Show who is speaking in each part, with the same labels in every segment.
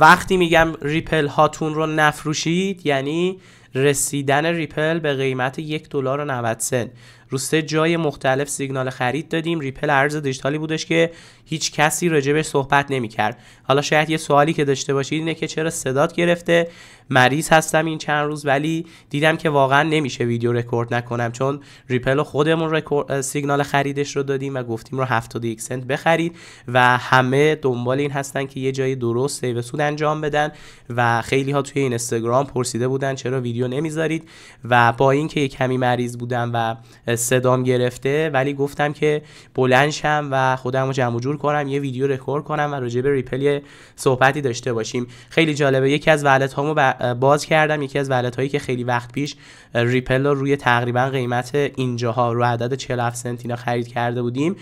Speaker 1: وقتی میگم ریپل هاتون رو نفروشید یعنی رسیدن ریپل به قیمت یک دلار و سنت رو سه جای مختلف سیگنال خرید دادیم ریپل ارز دیجیتالی بودش که هیچ کسی راجبش صحبت نمیکرد حالا شاید یه سوالی که داشته باشید اینه که چرا صدات گرفته مریض هستم این چند روز ولی دیدم که واقعا نمیشه ویدیو رکورد نکنم چون ریپل خودمون سیگنال خریدش رو دادیم و گفتیم رو 71 سنت بخرید و همه دنبال این هستن که یه جای درست سیو سود انجام بدن و خیلی ها توی اینستاگرام پرسیده بودن چرا ویدیو نمیذارید و با اینکه کمی مریض بودم و صدام گرفته ولی گفتم که بلنشم و خودم رو جمع جور کنم یه ویدیو رکورد کنم و راجع به ریپل صحبتی داشته باشیم خیلی جالبه یکی از ولت هامو باز کردم یکی از ولت هایی که خیلی وقت پیش ریپل رو روی تقریبا قیمت اینجاها رو عدد 47 سنت اینا خرید کرده بودیم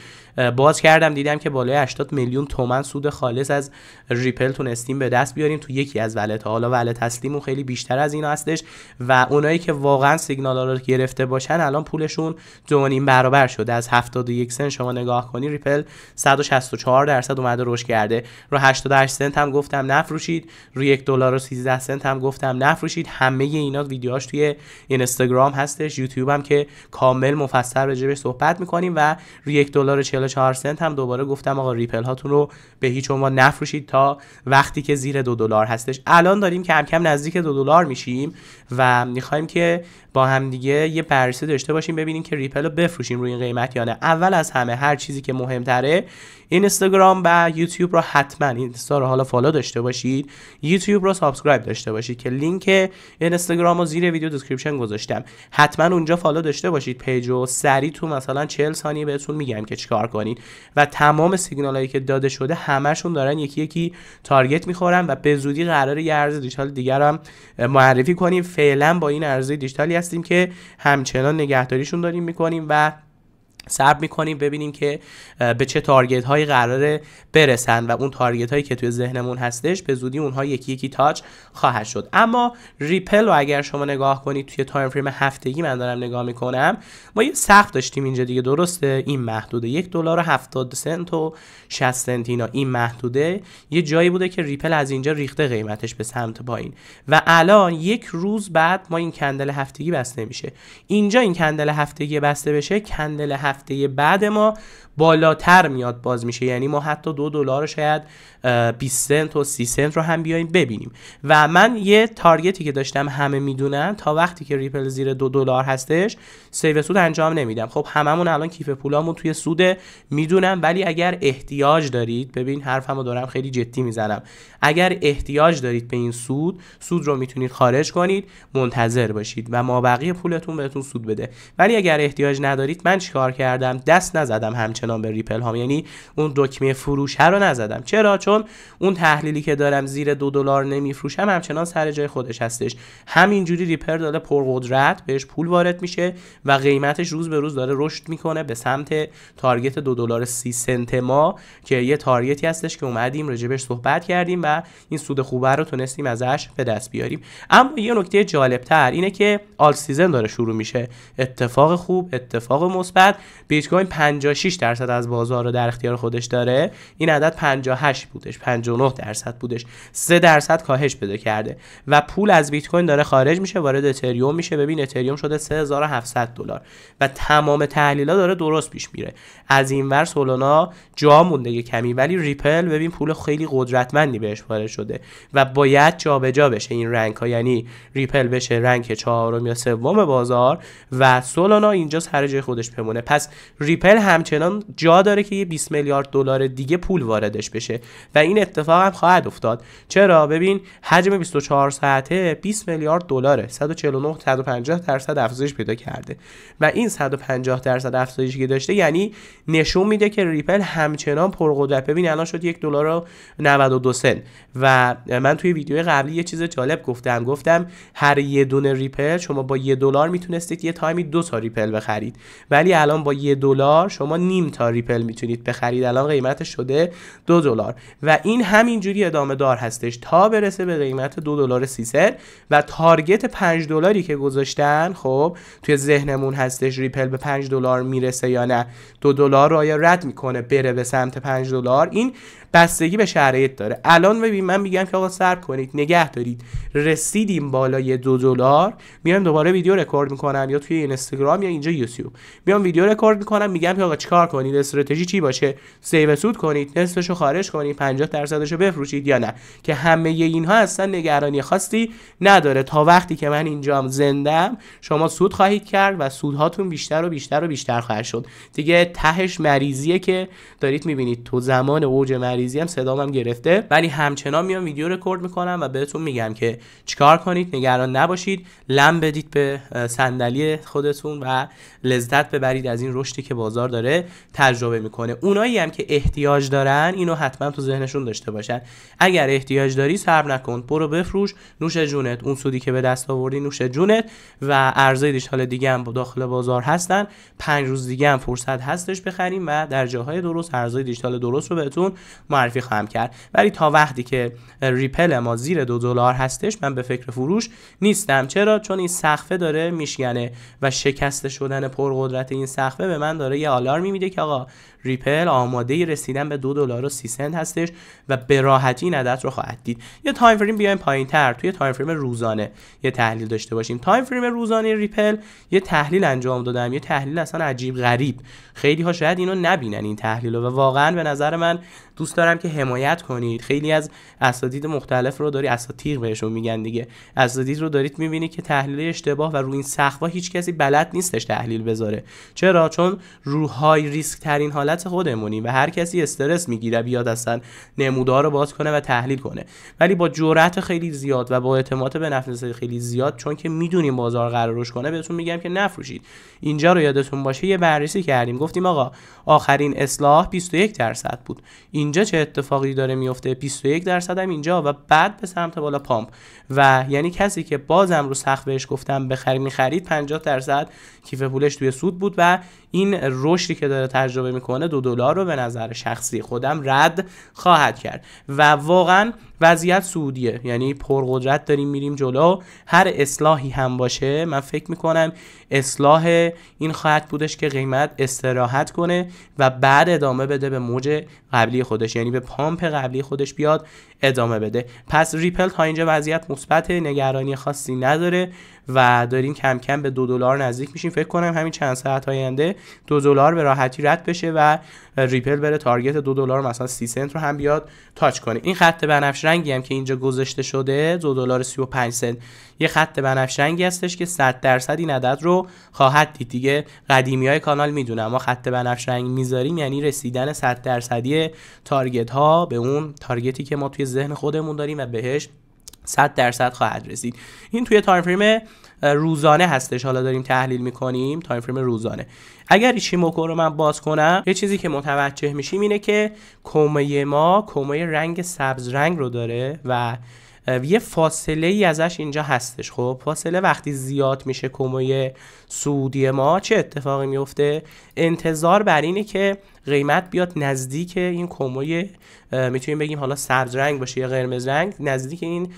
Speaker 1: باز کردم دیدم که بالای 80 میلیون تومن سود خالص از ریپل تونستیم به دست بیاریم تو یکی از ولت ها حالا ولت اصلیمون خیلی بیشتر از این هستش و اونایی که واقعا سیگنال رو گرفته باشن الان پولشون دو این برابر شده از 71 سنت شما نگاه کنی ریپل 164 درصد اومده روش کرده رو 88 سنت هم گفتم نفروشید رو 1 دلار و 13 سنت هم گفتم نفروشید همه اینا ویدیوهاش توی اینستاگرام هستش یوتیوب هم که کامل مفصل راجبش صحبت میکنیم و رو 1 دلار و 44 سنت هم دوباره گفتم آقا ریپل هاتون رو به هیچ عنوان نفروشید تا وقتی که زیر دو دلار هستش الان داریم کم کم نزدیک دو دلار میشیم و میخوایم که با هم دیگه یه بررسی داشته باشیم ببینیم که که ریپل رو بفروشیم روی این قیمت یا نه اول از همه هر چیزی که مهمتره اینستاگرام و یوتیوب رو حتما اینستا رو حالا فالو داشته باشید یوتیوب رو سابسکرایب داشته باشید که لینک اینستاگرام رو زیر ویدیو دسکریپشن گذاشتم حتما اونجا فالو داشته باشید پیج و سری تو مثلا 40 ثانیه بهتون میگم که چیکار کنید و تمام سیگنال هایی که داده شده همشون دارن یکی یکی تارگت میخورن و به زودی قرار یه ارز دیجیتال دیگر هم معرفی کنیم فعلا با این ارز دیجیتالی هستیم که همچنان نگهداریشون داریم میکنیم و صبر میکنیم ببینیم که به چه تارگت هایی قراره برسن و اون تارگت هایی که توی ذهنمون هستش به زودی اونها یکی یکی تاچ خواهد شد اما ریپل رو اگر شما نگاه کنید توی تایم فریم هفتگی من دارم نگاه میکنم ما یه سخت داشتیم اینجا دیگه درسته این محدوده یک دلار و سنت و 60 سنت اینا این محدوده یه جایی بوده که ریپل از اینجا ریخته قیمتش به سمت پایین و الان یک روز بعد ما این کندل هفتگی بسته میشه اینجا این کندل هفتگی بسته بشه کندل هفته بعد ما بالاتر میاد باز میشه یعنی ما حتی دو دلار شاید 20 سنت و 30 سنت رو هم بیایم ببینیم و من یه تارگتی که داشتم همه میدونن تا وقتی که ریپل زیر دو دلار هستش سیو سود انجام نمیدم خب هممون الان کیف پولامون توی سود میدونم ولی اگر احتیاج دارید ببین حرفمو دارم خیلی جدی میزنم اگر احتیاج دارید به این سود سود رو میتونید خارج کنید منتظر باشید و ما بقیه پولتون بهتون سود بده ولی اگر احتیاج ندارید من چیکار دست نزدم همچنان به ریپل هام یعنی اون دکمه فروش ها رو نزدم چرا چون اون تحلیلی که دارم زیر دو دلار نمیفروشم همچنان سر جای خودش هستش همینجوری ریپل داره پرقدرت بهش پول وارد میشه و قیمتش روز به روز داره رشد میکنه به سمت تارگت دو دلار سی سنت ما که یه تارگتی هستش که اومدیم راجبش صحبت کردیم و این سود خوبه رو تونستیم ازش به دست بیاریم اما یه نکته تر اینه که آل سیزن داره شروع میشه اتفاق خوب اتفاق مثبت بیت کوین 56 درصد از بازار رو در اختیار خودش داره این عدد 58 بودش 59 درصد بودش 3 درصد کاهش پیدا کرده و پول از بیت کوین داره خارج میشه وارد اتریوم میشه ببین اتریوم شده 3700 دلار و تمام تحلیلا داره درست پیش میره از این ور سولانا جا مونده کمی ولی ریپل ببین پول خیلی قدرتمندی بهش وارد شده و باید جابجا جا بشه این رنگ ها یعنی ریپل بشه رنگ چهارم یا سوم بازار و سولانا اینجا سر جای خودش بمونه پس ریپل همچنان جا داره که یه 20 میلیارد دلار دیگه پول واردش بشه و این اتفاق هم خواهد افتاد چرا ببین حجم 24 ساعته 20 میلیارد دلاره 149 150 درصد افزایش پیدا کرده و این 150 درصد افزایشی که داشته یعنی نشون میده که ریپل همچنان پرقدرت ببین الان شد یک دلار و 92 سنت و من توی ویدیو قبلی یه چیز جالب گفتم گفتم هر یه دونه ریپل شما با یه دلار میتونستید یه تایمی دو تا ریپل بخرید ولی الان با یه دلار شما نیم تا ریپل میتونید بخرید الان قیمت شده دو دلار و این همینجوری ادامه دار هستش تا برسه به قیمت دو دلار سر و تارگت 5 دلاری که گذاشتن خب توی ذهنمون هستش ریپل به 5 دلار میرسه یا نه دو دلار رو آیا رد میکنه بره به سمت 5 دلار این بستگی به شرایط داره الان ببین من میگم که آقا صبر کنید نگه دارید رسیدیم بالای دو دلار میام دوباره ویدیو رکورد میکنم یا توی اینستاگرام یا اینجا یوتیوب میام ویدیو رکورد میکنم میگم که آقا چیکار کنید استراتژی چی باشه سیو سود کنید نصفشو خارج کنید 50 درصدشو بفروشید یا نه که همه اینها اصلا نگرانی خاصی نداره تا وقتی که من اینجام زندم شما سود خواهید کرد و سودهاتون بیشتر و بیشتر و بیشتر خواهد شد دیگه تهش مریضیه که دارید میبینید تو زمان اوج مریضی پاییزی هم صدامم گرفته ولی همچنان میام ویدیو رکورد میکنم و بهتون میگم که چیکار کنید نگران نباشید لم بدید به صندلی خودتون و لذت ببرید از این رشدی که بازار داره تجربه میکنه اونایی هم که احتیاج دارن اینو حتما تو ذهنشون داشته باشن اگر احتیاج داری صبر نکن برو بفروش نوش جونت اون سودی که به دست آوردی نوش جونت و ارزهای دیجیتال دیگه هم داخل بازار هستن پنج روز دیگه هم فرصت هستش بخریم و در جاهای درست ارزهای دیجیتال درست رو بهتون معرفی خواهم کرد ولی تا وقتی که ریپل ما زیر دو دلار هستش من به فکر فروش نیستم چرا چون این سقفه داره میشکنه و شکسته شدن پرقدرت این سقفه به من داره یه آلارمی میده که آقا ریپل آماده رسیدن به دو دلار و سی سنت هستش و به راحتی این عدد رو خواهد دید یه تایم فریم بیایم پایین تر توی تایم فریم روزانه یه تحلیل داشته باشیم تایم فریم روزانه ریپل یه تحلیل انجام دادم یه تحلیل اصلا عجیب غریب خیلی ها شاید اینو نبینن این تحلیل رو و واقعا به نظر من دوست دارم که حمایت کنید خیلی از اساتید مختلف رو داری اساتیق بهشون میگن دیگه اساتید رو دارید میبینی که تحلیل اشتباه و روی این سخوا هیچ کسی بلد نیستش تحلیل بذاره چرا چون رو ریسک ترین حالت خودمونی و هر کسی استرس میگیره بیاد اصلا نمودار رو باز کنه و تحلیل کنه ولی با جرأت خیلی زیاد و با اعتماد به نفس خیلی زیاد چون که میدونیم بازار قرار روش کنه بهتون میگم که نفروشید اینجا رو یادتون باشه یه بررسی کردیم گفتیم آقا آخرین اصلاح 21 درصد بود اینجا چه اتفاقی داره میفته 21 درصد هم اینجا و بعد به سمت بالا پامپ و یعنی کسی که بازم رو سخت بهش گفتم بخری میخرید 50 درصد کیف پولش توی سود بود و این رشدی که داره تجربه میکنه دو دلار رو به نظر شخصی خودم رد خواهد کرد و واقعا وضعیت سعودیه یعنی پرقدرت داریم میریم جلو هر اصلاحی هم باشه من فکر میکنم اصلاح این خواهد بودش که قیمت استراحت کنه و بعد ادامه بده به موج قبلی خودش یعنی به پامپ قبلی خودش بیاد ادامه بده پس ریپل تا اینجا وضعیت مثبت نگرانی خاصی نداره و داریم کم کم به دو دلار نزدیک میشیم فکر کنم همین چند ساعت آینده دو دلار به راحتی رد بشه و ریپل بره تارگت دو دلار مثلا سی سنت رو هم بیاد تاچ کنه این خط بنفش رنگی هم که اینجا گذاشته شده 2 دلار 35 سنت یه خط رنگی هستش که 100 درصد این عدد رو خواهد دید دیگه قدیمی های کانال میدونم ما خط رنگ میذاریم یعنی رسیدن 100 درصدی تارگت ها به اون تارگتی که ما توی ذهن خودمون داریم و بهش 100 درصد خواهد رسید این توی تایم فریم روزانه هستش حالا داریم تحلیل میکنیم تایم فریم روزانه اگر ایشیموکو رو من باز کنم یه چیزی که متوجه میشیم اینه که کمه ما کمه رنگ سبز رنگ رو داره و یه فاصله ای ازش اینجا هستش خب فاصله وقتی زیاد میشه کموی سعودی ما چه اتفاقی میفته انتظار بر اینه که قیمت بیاد نزدیک این کمای میتونیم بگیم حالا سبز رنگ باشه یا قرمز رنگ نزدیک این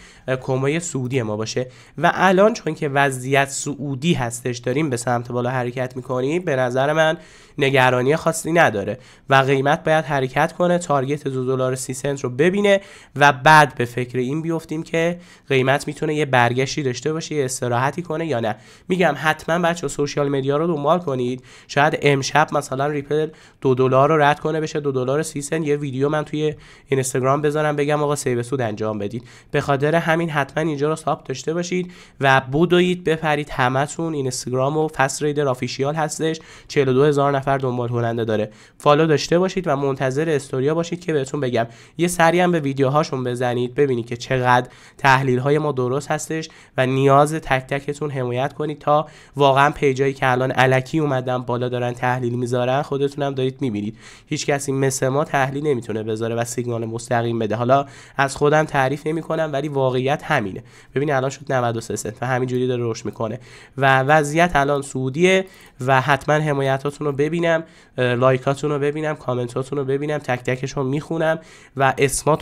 Speaker 1: کمای سعودی ما باشه و الان چون که وضعیت سعودی هستش داریم به سمت بالا حرکت میکنیم به نظر من نگرانی خاصی نداره و قیمت باید حرکت کنه تارگت دو دلار سی سنت رو ببینه و بعد به فکر این بیفتیم که قیمت میتونه یه برگشتی داشته باشه یه استراحتی کنه یا نه میگم حتما بچه سوشیال مدیا رو دنبال کنید شاید امشب مثلا ریپل دو دلار دلار رو رد کنه بشه دو دلار سی سنت یه ویدیو من توی اینستاگرام بذارم بگم آقا سیو سود انجام بدید به خاطر همین حتما اینجا رو ساب داشته باشید و بودوید بپرید همتون اینستاگرام و فست ریدر آفیشیال هستش 42 هزار نفر دنبال کننده داره فالو داشته باشید و منتظر استوریا باشید که بهتون بگم یه سری هم به ویدیوهاشون بزنید ببینید که چقدر تحلیل های ما درست هستش و نیاز تک تکتون حمایت کنید تا واقعا پیجایی که الان الکی اومدن بالا دارن تحلیل میذارن خودتونم دارید میبینید هیچ کسی مثل ما تحلیل نمیتونه بذاره و سیگنال مستقیم بده حالا از خودم تعریف نمیکنم ولی واقعیت همینه ببین الان شد 93 سنت و همینجوری داره رشد میکنه و وضعیت الان سعودیه و حتما حمایتاتون رو ببینم لایکاتون رو ببینم کامنتاتون رو ببینم تک تکشون میخونم و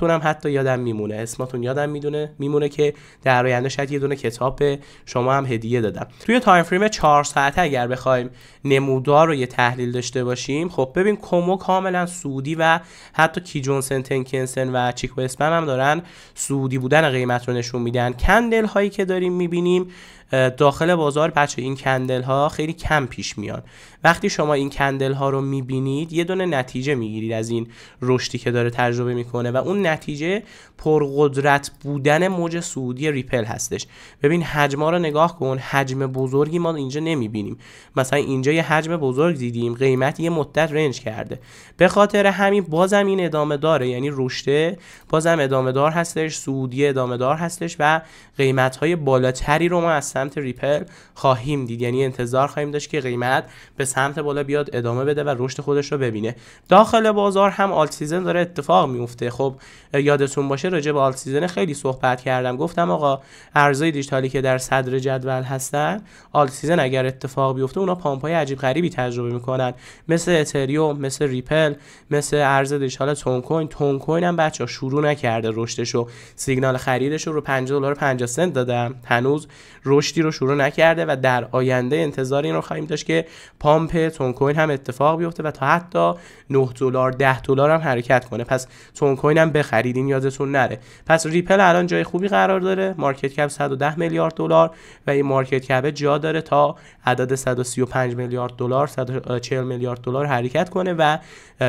Speaker 1: هم حتی یادم میمونه اسماتون یادم میدونه میمونه که در آینده شاید یه دونه کتاب شما هم هدیه دادم توی تایم فریم 4 ساعته اگر بخوایم نمودار رو یه تحلیل داشته باشیم خب ببین کومو کاملا سعودی و حتی کی جونسن تنکنسن و چیکو اسپن هم دارن سعودی بودن قیمت رو نشون میدن کندل هایی که داریم میبینیم داخل بازار بچه این کندل ها خیلی کم پیش میان وقتی شما این کندل ها رو میبینید یه دونه نتیجه میگیرید از این رشدی که داره تجربه میکنه و اون نتیجه پرقدرت بودن موج سعودی ریپل هستش ببین ها رو نگاه کن حجم بزرگی ما اینجا نمیبینیم مثلا اینجا یه حجم بزرگ دیدیم قیمت یه مدت رنج کرده به خاطر همین بازم این ادامه داره یعنی رشته بازم ادامه دار هستش سعودی ادامه دار هستش و قیمت های بالاتری رو ما سمت ریپل خواهیم دید یعنی انتظار خواهیم داشت که قیمت به سمت بالا بیاد ادامه بده و رشد خودش رو ببینه داخل بازار هم آلت سیزن داره اتفاق میفته خب یادتون باشه راجع به آلت سیزن خیلی صحبت کردم گفتم آقا ارزهای دیجیتالی که در صدر جدول هستن آلت سیزن اگر اتفاق بیفته اونا پامپای عجیب غریبی تجربه میکنن مثل اتریوم مثل ریپل مثل ارز دیجیتال تون کوین تون کوین هم بچا شروع نکرده رشدش و سیگنال خریدش رو 5 دلار 50 سنت دادم هنوز رشد رشدی رو شروع نکرده و در آینده انتظار این رو خواهیم داشت که پامپ تون کوین هم اتفاق بیفته و تا حتی 9 دلار 10 دلار هم حرکت کنه پس تون کوین هم این یادتون نره پس ریپل الان جای خوبی قرار داره مارکت کپ 110 میلیارد دلار و این مارکت کپ جا داره تا عدد 135 میلیارد دلار 140 میلیارد دلار حرکت کنه و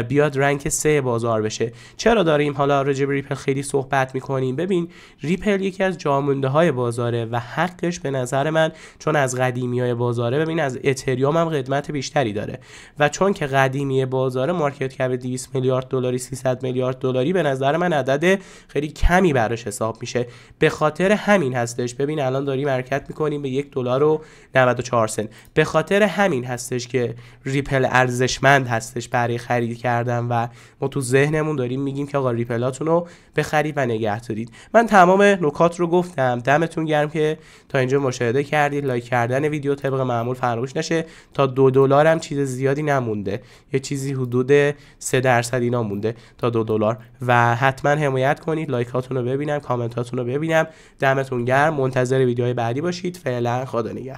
Speaker 1: بیاد رنک سه بازار بشه چرا داریم حالا راجع ریپل خیلی صحبت میکنیم ببین ریپل یکی از جامونده های بازاره و حقش به نظر من چون از قدیمی های بازاره ببین از اتریوم هم قدمت بیشتری داره و چون که قدیمی بازاره مارکت کپ 200 میلیارد دلاری 300 میلیارد دلاری به نظر من عدد خیلی کمی براش حساب میشه به خاطر همین هستش ببین الان داریم حرکت میکنیم به یک دلار و 94 سنت به خاطر همین هستش که ریپل ارزشمند هستش برای خرید کردن و ما تو ذهنمون داریم میگیم که آقا ریپلاتون رو بخرید و نگه دارید من تمام نکات رو گفتم دمتون گرم که تا اینجا مشاهده کردید لایک کردن ویدیو طبق معمول فراموش نشه تا دو دلار هم چیز زیادی نمونده یه چیزی حدود سه درصد اینا مونده تا دو دلار و حتما حمایت کنید لایک هاتون رو ببینم کامنت هاتون رو ببینم دمتون گرم منتظر ویدیوهای بعدی باشید فعلا خدا